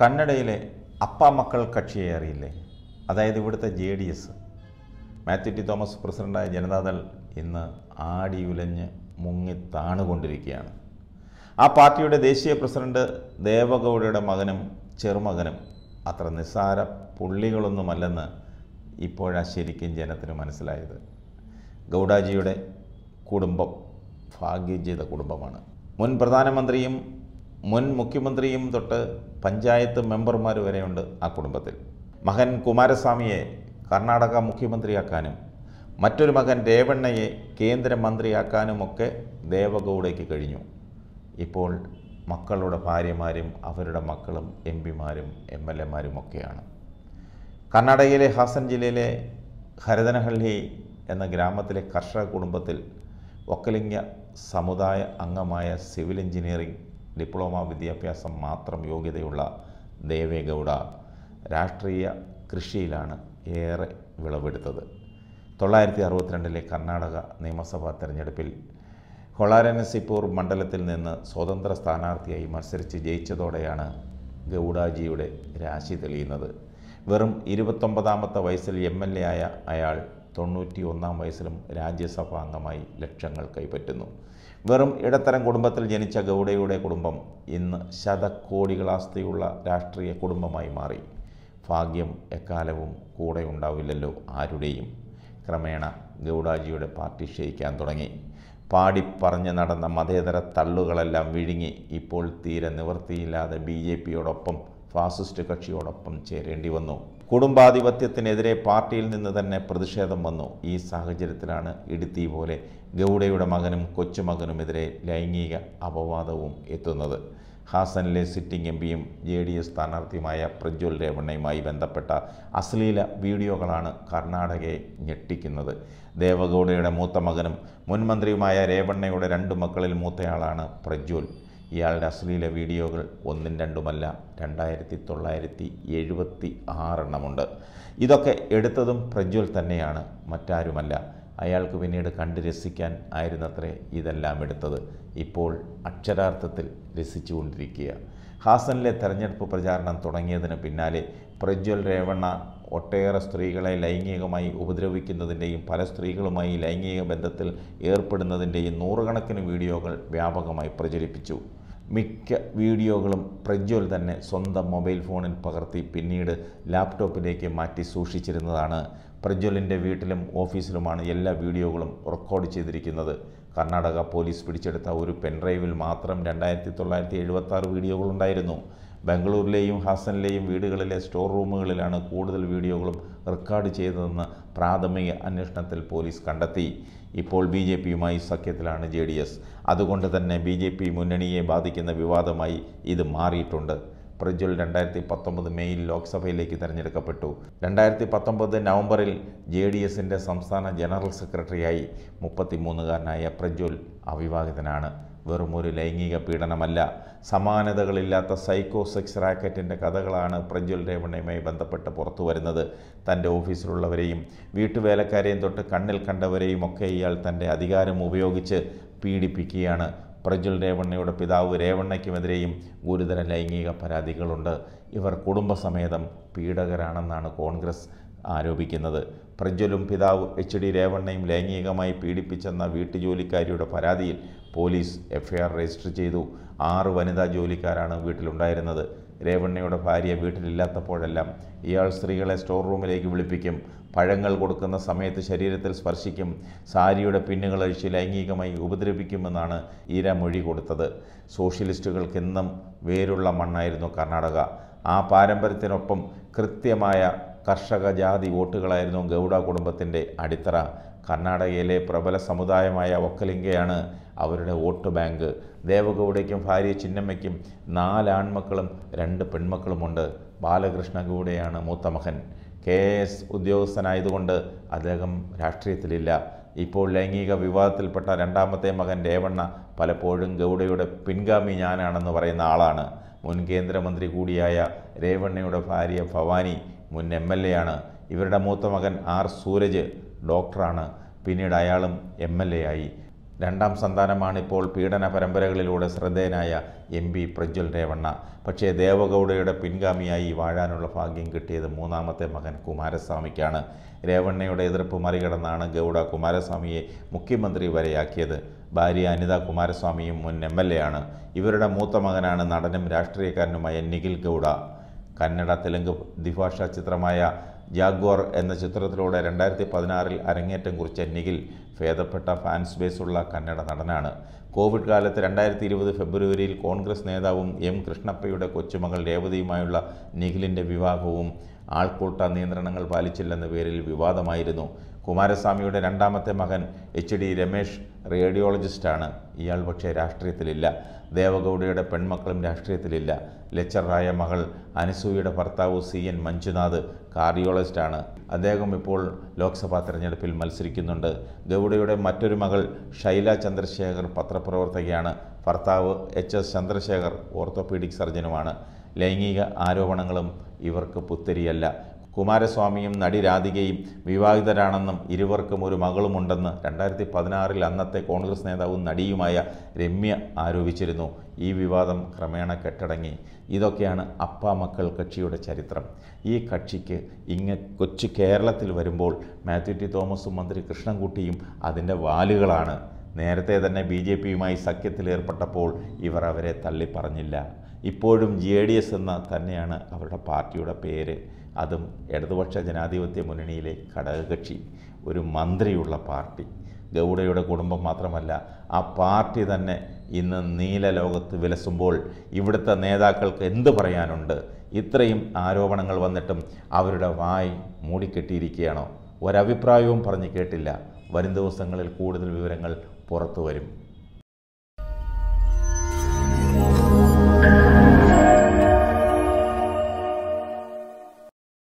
കന്നഡയിലെ അപ്പാ മക്കൾ കക്ഷിയെ അറിയില്ലേ അതായത് ഇവിടുത്തെ J D S Mathew T Thomas പ്രസിഡൻ്റായ ജനതാദൾ ഇന്ന് ആടി ഉലഞ്ഞ് മുങ്ങി താണുകൊണ്ടിരിക്കുകയാണ് ആ പാർട്ടിയുടെ ദേശീയ പ്രസിഡന്റ് ദേവഗൗഡയുടെ മകനും ചെറുമകനും അത്ര നിസ്സാര പുള്ളികളൊന്നുമല്ലെന്ന് ഇപ്പോഴാണ് ശരിക്കും ജനത്തിന് മനസ്സിലായത് ഗൗഡാജിയുടെ കുടുംബം ഭാഗ്യം ചെയ്ത കുടുംബമാണ് മുൻ പ്രധാനമന്ത്രിയും മുൻ മുഖ്യമന്ത്രിയും തൊട്ട് പഞ്ചായത്ത് മെമ്പർമാർ വരെയുണ്ട് ആ കുടുംബത്തിൽ മകൻ കുമാരസ്വാമിയെ കർണാടക മുഖ്യമന്ത്രിയാക്കാനും മറ്റൊരു മകൻ രേവണ്ണയെ കേന്ദ്രമന്ത്രിയാക്കാനുമൊക്കെ ദേവഗൗഡയ്ക്ക് കഴിഞ്ഞു ഇപ്പോൾ മക്കളുടെ ഭാര്യമാരും അവരുടെ മക്കളും എം പിമാരും എം എൽ എമാരുമൊക്കെയാണ് കർണാടകയിലെ ഹാസൻ ജില്ലയിലെ ഹരിതനഹള്ളി എന്ന ഗ്രാമത്തിലെ കർഷക കുടുംബത്തിൽ ഒക്കലിംഗ സമുദായ അംഗമായ സിവിൽ എഞ്ചിനീയറിംഗ് ഡിപ്ലോമ വിദ്യാഭ്യാസം മാത്രം യോഗ്യതയുള്ള ദേവേഗൗഡ രാഷ്ട്രീയ കൃഷിയിലാണ് ഏറെ വിളവെടുത്തത് തൊള്ളായിരത്തി അറുപത്തിരണ്ടിലെ കർണാടക നിയമസഭാ തെരഞ്ഞെടുപ്പിൽ ഹൊളാരനസിപ്പൂർ മണ്ഡലത്തിൽ നിന്ന് സ്വതന്ത്ര സ്ഥാനാർത്ഥിയായി മത്സരിച്ച് ജയിച്ചതോടെയാണ് ഗൗഡാജിയുടെ രാശി തെളിയുന്നത് വെറും ഇരുപത്തൊമ്പതാമത്തെ വയസ്സിൽ എം എൽ എ ആയ അയാൾ തൊണ്ണൂറ്റി ഒന്നാം വയസ്സിലും രാജ്യസഭാ അംഗമായി ലക്ഷങ്ങൾ കൈപ്പറ്റുന്നു വെറും ഇടത്തരം കുടുംബത്തിൽ ജനിച്ച ഗൗഡയുടെ കുടുംബം ഇന്ന് ശതകോടികൾ രാഷ്ട്രീയ കുടുംബമായി മാറി ഭാഗ്യം എക്കാലവും കൂടെ ഉണ്ടാവില്ലല്ലോ ആരുടെയും ക്രമേണ ഗൗഡാജിയുടെ പാർട്ടി ക്ഷയിക്കാൻ തുടങ്ങി പാടിപ്പറഞ്ഞ് നടന്ന മതേതര തള്ളുകളെല്ലാം വിഴുങ്ങി ഇപ്പോൾ തീരെ നിവൃത്തിയില്ലാതെ ബി ജെ പിയോടൊപ്പം ഫാസിസ്റ്റ് കക്ഷിയോടൊപ്പം ചേരേണ്ടി വന്നു കുടുംബാധിപത്യത്തിനെതിരെ പാർട്ടിയിൽ നിന്ന് തന്നെ പ്രതിഷേധം വന്നു ഈ സാഹചര്യത്തിലാണ് ഇടുത്തി പോലെ ഗൗഡയുടെ മകനും കൊച്ചുമകനുമെതിരെ ലൈംഗിക അപവാദവും എത്തുന്നത് ഹാസനിലെ സിറ്റിംഗ് എം പിയും ജെ ഡി എസ് സ്ഥാനാർത്ഥിയുമായ പ്രജ്വൽ രേവണ്ണയുമായി ബന്ധപ്പെട്ട അശ്ലീല വീഡിയോകളാണ് കർണാടകയെ ഞെട്ടിക്കുന്നത് ദേവഗൗഡയുടെ മൂത്ത മകനും മുൻമന്ത്രിയുമായ രേവണ്ണയുടെ രണ്ടു മക്കളിൽ മൂത്തയാളാണ് പ്രജ്വൽ ഇയാളുടെ അശ്ലീല വീഡിയോകൾ ഒന്നും രണ്ടുമല്ല രണ്ടായിരത്തി തൊള്ളായിരത്തി എഴുപത്തി ആറെണ്ണമുണ്ട് ഇതൊക്കെ എടുത്തതും പ്രജ്വൽ തന്നെയാണ് മറ്റാരുമല്ല അയാൾക്ക് പിന്നീട് കണ്ട് രസിക്കാൻ ആയിരുന്നത്രേ ഇതെല്ലാം എടുത്തത് ഇപ്പോൾ അക്ഷരാർത്ഥത്തിൽ രസിച്ചുകൊണ്ടിരിക്കുക ഹാസനിലെ തെരഞ്ഞെടുപ്പ് പ്രചാരണം തുടങ്ങിയതിന് പിന്നാലെ പ്രജ്വൽ രേവണ്ണ ഒട്ടേറെ സ്ത്രീകളെ ലൈംഗികമായി ഉപദ്രവിക്കുന്നതിൻ്റെയും പല സ്ത്രീകളുമായി ലൈംഗിക ബന്ധത്തിൽ ഏർപ്പെടുന്നതിൻ്റെയും നൂറുകണക്കിന് വീഡിയോകൾ വ്യാപകമായി പ്രചരിപ്പിച്ചു മിക്ക വീഡിയോകളും പ്രജ്വൽ തന്നെ സ്വന്തം മൊബൈൽ ഫോണിൽ പകർത്തി പിന്നീട് ലാപ്ടോപ്പിലേക്ക് മാറ്റി സൂക്ഷിച്ചിരുന്നതാണ് പ്രജ്വലിൻ്റെ വീട്ടിലും ഓഫീസിലുമാണ് എല്ലാ വീഡിയോകളും റെക്കോർഡ് ചെയ്തിരിക്കുന്നത് കർണാടക പോലീസ് പിടിച്ചെടുത്ത ഒരു പെൻഡ്രൈവിൽ മാത്രം രണ്ടായിരത്തി തൊള്ളായിരത്തി ആറ് വീഡിയോകളുണ്ടായിരുന്നു ബംഗളൂരിലെയും ഹാസനിലെയും വീടുകളിലെ സ്റ്റോർ റൂമുകളിലാണ് കൂടുതൽ വീഡിയോകളും റെക്കോർഡ് ചെയ്തതെന്ന് പ്രാഥമിക അന്വേഷണത്തിൽ പോലീസ് കണ്ടെത്തി ഇപ്പോൾ ബി ജെ പിയുമായി സഖ്യത്തിലാണ് ജെ ഡി എസ് അതുകൊണ്ട് തന്നെ ബി ജെ പി മുന്നണിയെ ബാധിക്കുന്ന വിവാദമായി ഇത് മാറിയിട്ടുണ്ട് പ്രജ്വൽ രണ്ടായിരത്തി പത്തൊമ്പത് മെയ്യിൽ ലോക്സഭയിലേക്ക് തിരഞ്ഞെടുക്കപ്പെട്ടു രണ്ടായിരത്തി പത്തൊമ്പത് നവംബറിൽ ജെ ഡി എസിൻ്റെ സംസ്ഥാന ജനറൽ സെക്രട്ടറിയായി മുപ്പത്തിമൂന്നുകാരനായ പ്രജ്വൽ അവിവാഹിതനാണ് വെറുമൊരു ലൈംഗിക പീഡനമല്ല സമാനതകളില്ലാത്ത സൈക്കോ സെക്സ് റാക്കറ്റിൻ്റെ കഥകളാണ് പ്രജ്വൽ രേവണയുമായി ബന്ധപ്പെട്ട് പുറത്തു വരുന്നത് തൻ്റെ ഓഫീസിലുള്ളവരെയും വീട്ടുവേലക്കാരെയും തൊട്ട് കണ്ണിൽ കണ്ടവരെയും ഒക്കെ ഇയാൾ തൻ്റെ അധികാരം ഉപയോഗിച്ച് പീഡിപ്പിക്കുകയാണ് പ്രജ്വൽ രേവണ്ണയുടെ പിതാവ് രേവണ്ണയ്ക്കുമെതിരെയും ഗുരുതര ലൈംഗിക പരാതികളുണ്ട് ഇവർ കുടുംബസമേതം പീഡകരാണെന്നാണ് കോൺഗ്രസ് ആരോപിക്കുന്നത് പ്രജ്വലും പിതാവ് എച്ച് ഡി രേവണ്ണയും ലൈംഗികമായി പീഡിപ്പിച്ചെന്ന വീട്ടുജോലിക്കാരിയുടെ പരാതിയിൽ പോലീസ് എഫ്ഐആർ രജിസ്റ്റർ ചെയ്തു ആറ് വനിതാ ജോലിക്കാരാണ് വീട്ടിലുണ്ടായിരുന്നത് രേവണ്ണയുടെ ഭാര്യ വീട്ടിലില്ലാത്തപ്പോഴെല്ലാം ഇയാൾ സ്ത്രീകളെ സ്റ്റോർ റൂമിലേക്ക് വിളിപ്പിക്കും പഴങ്ങൾ കൊടുക്കുന്ന സമയത്ത് ശരീരത്തിൽ സ്പർശിക്കും സാരിയുടെ പിന്നുകൾ അഴിച്ച് ലൈംഗികമായി ഉപദ്രവിക്കുമെന്നാണ് ഈര മൊഴി കൊടുത്തത് സോഷ്യലിസ്റ്റുകൾക്കെന്നും എന്നും വേരുള്ള മണ്ണായിരുന്നു കർണാടക ആ പാരമ്പര്യത്തിനൊപ്പം കൃത്യമായ കർഷക ജാതി വോട്ടുകളായിരുന്നു ഗൗഡ കുടുംബത്തിൻ്റെ അടിത്തറ കർണാടകയിലെ പ്രബല സമുദായമായ ഒക്കലിംഗയാണ് അവരുടെ വോട്ട് ബാങ്ക് ദേവഗൗഡയ്ക്കും ഭാര്യ ചിന്നമ്മയ്ക്കും നാല് ആൺമക്കളും രണ്ട് പെൺമക്കളുമുണ്ട് ബാലകൃഷ്ണ ഗൗഡയാണ് മൂത്ത മകൻ കെ എസ് ഉദ്യോഗസ്ഥനായതുകൊണ്ട് അദ്ദേഹം രാഷ്ട്രീയത്തിലില്ല ഇപ്പോൾ ലൈംഗിക വിവാദത്തിൽപ്പെട്ട രണ്ടാമത്തെ മകൻ രേവണ്ണ പലപ്പോഴും ഗൗഡയുടെ പിൻഗാമി ഞാനാണെന്ന് പറയുന്ന ആളാണ് മുൻ കേന്ദ്രമന്ത്രി കൂടിയായ രേവണ്ണയുടെ ഭാര്യ ഭവാനി മുൻ എം എൽ എയാണ് ഇവരുടെ മൂത്ത മകൻ ആർ സൂരജ് ഡോക്ടറാണ് പിന്നീട് അയാളും എം എൽ എ ആയി രണ്ടാം സന്താനമാണിപ്പോൾ പീഡന പരമ്പരകളിലൂടെ ശ്രദ്ധേയനായ എം പി പ്രജ്വൽ രേവണ്ണ പക്ഷേ ദേവഗൗഡയുടെ പിൻഗാമിയായി വാഴാനുള്ള ഭാഗ്യം കിട്ടിയത് മൂന്നാമത്തെ മകൻ കുമാരസ്വാമിക്കാണ് രേവണ്ണയുടെ എതിർപ്പ് മറികടന്നാണ് ഗൗഡ കുമാരസ്വാമിയെ മുഖ്യമന്ത്രി വരെയാക്കിയത് ഭാര്യ അനിത കുമാരസ്വാമിയും മുൻ എം എൽ എ ആണ് ഇവരുടെ മൂത്ത മകനാണ് നടനും രാഷ്ട്രീയക്കാരനുമായ നിഖിൽ ഗൗഡ കന്നഡ തെലുങ്ക് ദ്വിഭാഷാ ചിത്രമായ ജാഗ്വർ എന്ന ചിത്രത്തിലൂടെ രണ്ടായിരത്തി പതിനാറിൽ അരങ്ങേറ്റം കുറിച്ച നിഖിൽ ഭേദപ്പെട്ട ഫാൻസ് ബേസുള്ള കന്നഡ നടനാണ് കോവിഡ് കാലത്ത് രണ്ടായിരത്തി ഇരുപത് ഫെബ്രുവരിയിൽ കോൺഗ്രസ് നേതാവും എം കൃഷ്ണപ്പയുടെ കൊച്ചുമകൾ രേവതിയുമായുള്ള നിഖിലിൻ്റെ വിവാഹവും ആൾക്കൂട്ട നിയന്ത്രണങ്ങൾ പാലിച്ചില്ലെന്ന പേരിൽ വിവാദമായിരുന്നു കുമാരസ്വാമിയുടെ രണ്ടാമത്തെ മകൻ എച്ച് ഡി രമേശ് റേഡിയോളജിസ്റ്റാണ് ഇയാൾ പക്ഷേ രാഷ്ട്രീയത്തിലില്ല ദേവഗൗഡയുടെ പെൺമക്കളും രാഷ്ട്രീയത്തിലില്ല ലെക്ചറായ മകൾ അനസൂയയുടെ ഭർത്താവ് സി എൻ മഞ്ജുനാഥ് കാർഡിയോളജിസ്റ്റാണ് അദ്ദേഹം ഇപ്പോൾ ലോക്സഭാ തെരഞ്ഞെടുപ്പിൽ മത്സരിക്കുന്നുണ്ട് ഗൗഡയുടെ മറ്റൊരു മകൾ ഷൈല ചന്ദ്രശേഖർ പത്രപ്രവർത്തകയാണ് ഭർത്താവ് എച്ച് എസ് ചന്ദ്രശേഖർ ഓർത്തോപീഡിക് സർജനുമാണ് ലൈംഗിക ആരോപണങ്ങളും ഇവർക്ക് പുത്തരിയല്ല കുമാരസ്വാമിയും നടി രാധികയും വിവാഹിതരാണെന്നും ഇരുവർക്കും ഒരു മകളുമുണ്ടെന്ന് രണ്ടായിരത്തി പതിനാറിൽ അന്നത്തെ കോൺഗ്രസ് നേതാവും നടിയുമായ രമ്യ ആരോപിച്ചിരുന്നു ഈ വിവാദം ക്രമേണ കെട്ടടങ്ങി ഇതൊക്കെയാണ് അപ്പ മക്കൾ കക്ഷിയുടെ ചരിത്രം ഈ കക്ഷിക്ക് ഇങ്ങ കൊച്ചു കേരളത്തിൽ വരുമ്പോൾ മാത്യു ടി തോമസും മന്ത്രി കൃഷ്ണൻകുട്ടിയും അതിൻ്റെ വാലുകളാണ് നേരത്തെ തന്നെ ബി ജെ പിയുമായി സഖ്യത്തിലേർപ്പെട്ടപ്പോൾ ഇവർ അവരെ തള്ളിപ്പറഞ്ഞില്ല ഇപ്പോഴും ജെ ഡി എസ് എന്ന തന്നെയാണ് അവരുടെ പാർട്ടിയുടെ പേര് അതും ഇടതുപക്ഷ ജനാധിപത്യ മുന്നണിയിലെ ഘടകകക്ഷി ഒരു മന്ത്രിയുള്ള പാർട്ടി ഗൗഡയുടെ കുടുംബം മാത്രമല്ല ആ പാർട്ടി തന്നെ ഇന്ന് നീല ലോകത്ത് വിലസുമ്പോൾ ഇവിടുത്തെ നേതാക്കൾക്ക് എന്ത് പറയാനുണ്ട് ഇത്രയും ആരോപണങ്ങൾ വന്നിട്ടും അവരുടെ വായി മൂടിക്കെട്ടിയിരിക്കുകയാണോ ഒരഭിപ്രായവും പറഞ്ഞു കേട്ടില്ല വരും ദിവസങ്ങളിൽ കൂടുതൽ വിവരങ്ങൾ പുറത്തു വരും